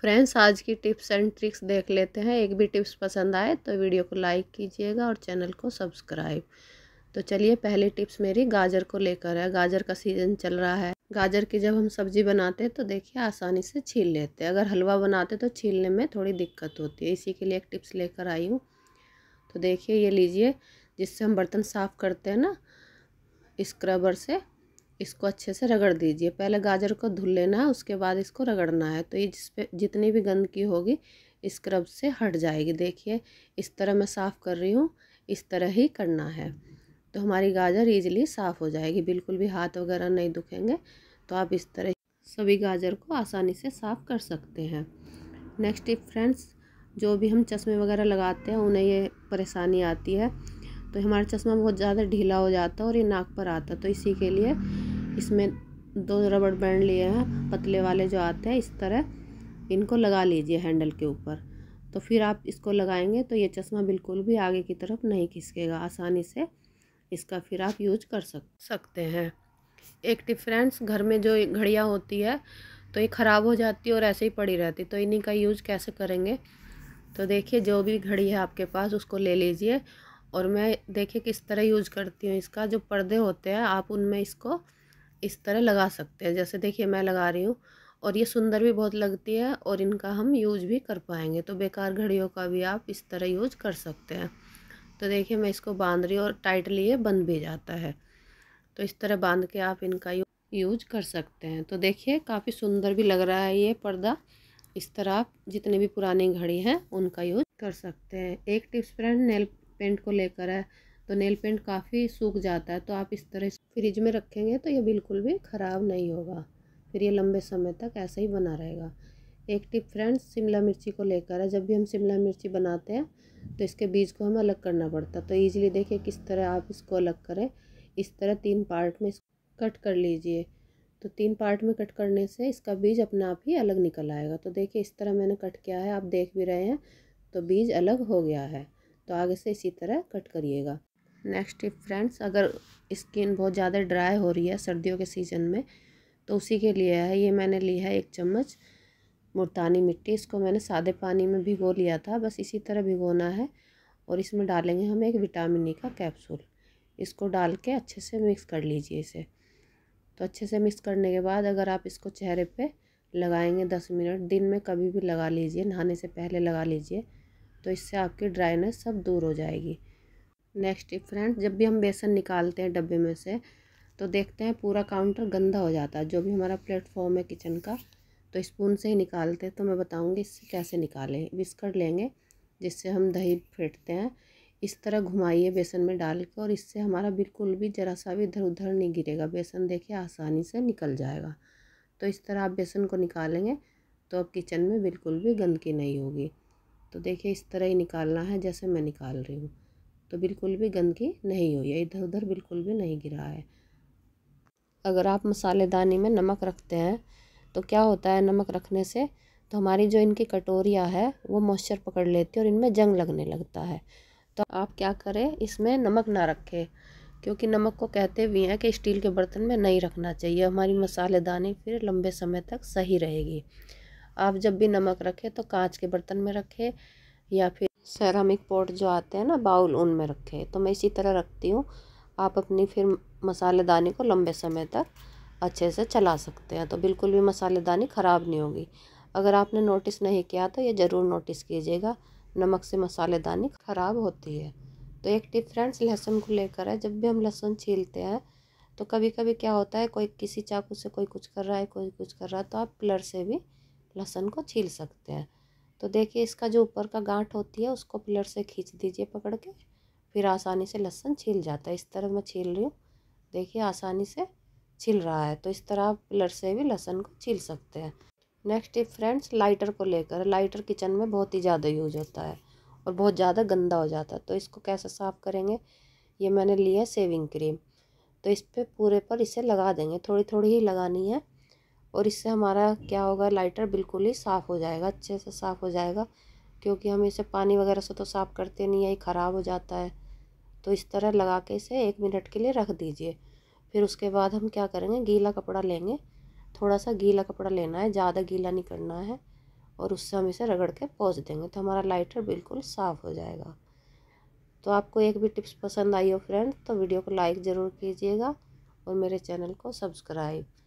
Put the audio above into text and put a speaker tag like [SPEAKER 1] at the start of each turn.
[SPEAKER 1] friends आज की tips and tricks देख लेते हैं एक भी टिप्स पसंद आए तो वीडियो को लाइक कीजिएगा और चैनल को सब्सक्राइब तो चलिए पहली टिप्स मेरी गाजर को लेकर है गाजर का सीज़न चल रहा है गाजर की जब हम सब्ज़ी बनाते हैं तो देखिए आसानी से छील लेते हैं अगर हलवा बनाते तो छीलने में थोड़ी दिक्कत होती है इसी के लिए एक टिप्स लेकर आई हूँ तो देखिए ये लीजिए जिससे हम बर्तन साफ़ करते हैं ना स्क्रबर से इसको अच्छे से रगड़ दीजिए पहले गाजर को धुल लेना है उसके बाद इसको रगड़ना है तो ये जिस पे जितनी भी गंदगी होगी स्क्रब से हट जाएगी देखिए इस तरह मैं साफ़ कर रही हूँ इस तरह ही करना है तो हमारी गाजर ईजिली साफ़ हो जाएगी बिल्कुल भी हाथ वगैरह नहीं दुखेंगे तो आप इस तरह सभी गाजर को आसानी से साफ़ कर सकते हैं नेक्स्ट फ्रेंड्स जो भी हम चश्मे वगैरह लगाते हैं उन्हें ये परेशानी आती है तो हमारा चश्मा बहुत ज़्यादा ढीला हो जाता है और ये नाक पर आता है तो इसी के लिए इसमें दो रबड़ बैंड लिए हैं पतले वाले जो आते हैं इस तरह इनको लगा लीजिए हैंडल के ऊपर तो फिर आप इसको लगाएंगे तो ये चश्मा बिल्कुल भी आगे की तरफ नहीं खिसकेगा आसानी से इसका फिर आप यूज कर सक सकते हैं एक डिफ्रेंस घर में जो घड़ियाँ होती है तो ये ख़राब हो जाती है और ऐसे ही पड़ी रहती तो इन्हीं का यूज कैसे करेंगे तो देखिए जो भी घड़ी है आपके पास उसको ले लीजिए और मैं देखिए किस तरह यूज करती हूँ इसका जो पर्दे होते हैं आप उनमें इसको इस तरह लगा सकते हैं जैसे देखिए मैं लगा रही हूँ और ये सुंदर भी बहुत लगती है और इनका हम यूज भी कर पाएंगे तो बेकार घड़ियों का भी आप इस तरह यूज कर सकते हैं तो देखिए मैं इसको बांध रही हूँ और टाइटली ये बंद भी जाता है तो इस तरह बांध के आप इनका यूज कर सकते हैं तो देखिए काफ़ी सुंदर भी लग रहा है ये पर्दा इस तरह आप जितने भी पुरानी घड़ी हैं उनका यूज कर सकते हैं एक टिप्स फ्रेंड नेल पेंट को लेकर है तो नेल पेंट काफ़ी सूख जाता है तो आप इस तरह फ्रिज में रखेंगे तो ये बिल्कुल भी ख़राब नहीं होगा फिर ये लंबे समय तक ऐसा ही बना रहेगा एक टिप फ्रेंड्स शिमला मिर्ची को लेकर है जब भी हम शिमला मिर्ची बनाते हैं तो इसके बीज को हमें अलग करना पड़ता है तो ईजिली देखिए किस तरह आप इसको अलग करें इस तरह तीन पार्ट में कट कर लीजिए तो तीन पार्ट में कट करने से इसका बीज अपने आप ही अलग निकल आएगा तो देखिए इस तरह मैंने कट किया है आप देख भी रहे हैं तो बीज अलग हो गया है तो आगे से इसी तरह कट करिएगा नेक्स्ट टिप फ्रेंड्स अगर स्किन बहुत ज़्यादा ड्राई हो रही है सर्दियों के सीज़न में तो उसी के लिए है ये मैंने ली है एक चम्मच मुल्तानी मिट्टी इसको मैंने सादे पानी में भिगो लिया था बस इसी तरह भिगोना है और इसमें डालेंगे हम एक विटामिन ई का कैप्सूल इसको डाल के अच्छे से मिक्स कर लीजिए इसे तो अच्छे से मिक्स करने के बाद अगर आप इसको चेहरे पे लगाएंगे दस मिनट दिन में कभी भी लगा लीजिए नहाने से पहले लगा लीजिए तो इससे आपकी ड्राइनेस सब दूर हो जाएगी नेक्स्ट टिप फ्रेंड्स जब भी हम बेसन निकालते हैं डब्बे में से तो देखते हैं पूरा काउंटर गंदा हो जाता है जो भी हमारा प्लेटफॉर्म है किचन का तो स्पून से ही निकालते हैं तो मैं बताऊँगी इससे कैसे निकालें बिस्कट लेंगे जिससे हम दही फेंटते हैं इस तरह घुमाइए बेसन में डाल के और इससे हमारा बिल्कुल भी ज़रा सा भी इधर उधर नहीं गिरेगा बेसन देखिए आसानी से निकल जाएगा तो इस तरह आप बेसन को निकालेंगे तो अब किचन में बिल्कुल भी गंदगी नहीं होगी तो देखिए इस तरह ही निकालना है जैसे मैं निकाल रही हूँ तो बिल्कुल भी गंदगी नहीं हुई है इधर उधर बिल्कुल भी नहीं गिरा है अगर आप मसालेदानी में नमक रखते हैं तो क्या होता है नमक रखने से तो हमारी जो इनकी कटोरियाँ है वो मॉइस्चर पकड़ लेती है और इनमें जंग लगने लगता है तो आप क्या करें इसमें नमक ना रखें क्योंकि नमक को कहते भी हैं कि स्टील के बर्तन में नहीं रखना चाहिए हमारी मसालेदानी फिर लंबे समय तक सही रहेगी आप जब भी नमक रखें तो कांच के बर्तन में रखें या फिर सेरामिक पॉट जो आते हैं ना बाउल उनमें रखे तो मैं इसी तरह रखती हूँ आप अपनी फिर मसालेदानी को लंबे समय तक अच्छे से चला सकते हैं तो बिल्कुल भी मसालेदानी ख़राब नहीं होगी अगर आपने नोटिस नहीं किया तो ये ज़रूर नोटिस कीजिएगा नमक से मसालेदानी ख़राब होती है तो एक टिप फ्रेंड्स लहसुन को लेकर है जब भी हम लहसुन छीलते हैं तो कभी कभी क्या होता है कोई किसी चाकू से कोई कुछ कर रहा है कोई कुछ कर रहा है तो आप प्लर से भी लहसुन को छील सकते हैं तो देखिए इसका जो ऊपर का गांठ होती है उसको पिलर से खींच दीजिए पकड़ के फिर आसानी से लहसुन छील जाता है इस तरह मैं छील रही हूँ देखिए आसानी से छिल रहा है तो इस तरह आप पिलर से भी लहसुन को छील सकते हैं नेक्स्ट इफ फ्रेंड्स लाइटर को लेकर लाइटर किचन में बहुत ही ज़्यादा यूज होता है और बहुत ज़्यादा गंदा हो जाता है तो इसको कैसे साफ़ करेंगे ये मैंने लिया है सेविंग क्रीम तो इस पर पूरे पर इसे लगा देंगे थोड़ी थोड़ी ही लगानी है और इससे हमारा क्या होगा लाइटर बिल्कुल ही साफ़ हो जाएगा अच्छे से साफ़ हो जाएगा क्योंकि हम इसे पानी वगैरह से तो साफ़ करते नहीं है ये ख़राब हो जाता है तो इस तरह लगा के इसे एक मिनट के लिए रख दीजिए फिर उसके बाद हम क्या करेंगे गीला कपड़ा लेंगे थोड़ा सा गीला कपड़ा लेना है ज़्यादा गीला नहीं करना है और उससे हम इसे रगड़ के पोच देंगे तो हमारा लाइटर बिल्कुल साफ़ हो जाएगा तो आपको एक भी टिप्स पसंद आई हो फ्रेंड तो वीडियो को लाइक ज़रूर कीजिएगा और मेरे चैनल को सब्सक्राइब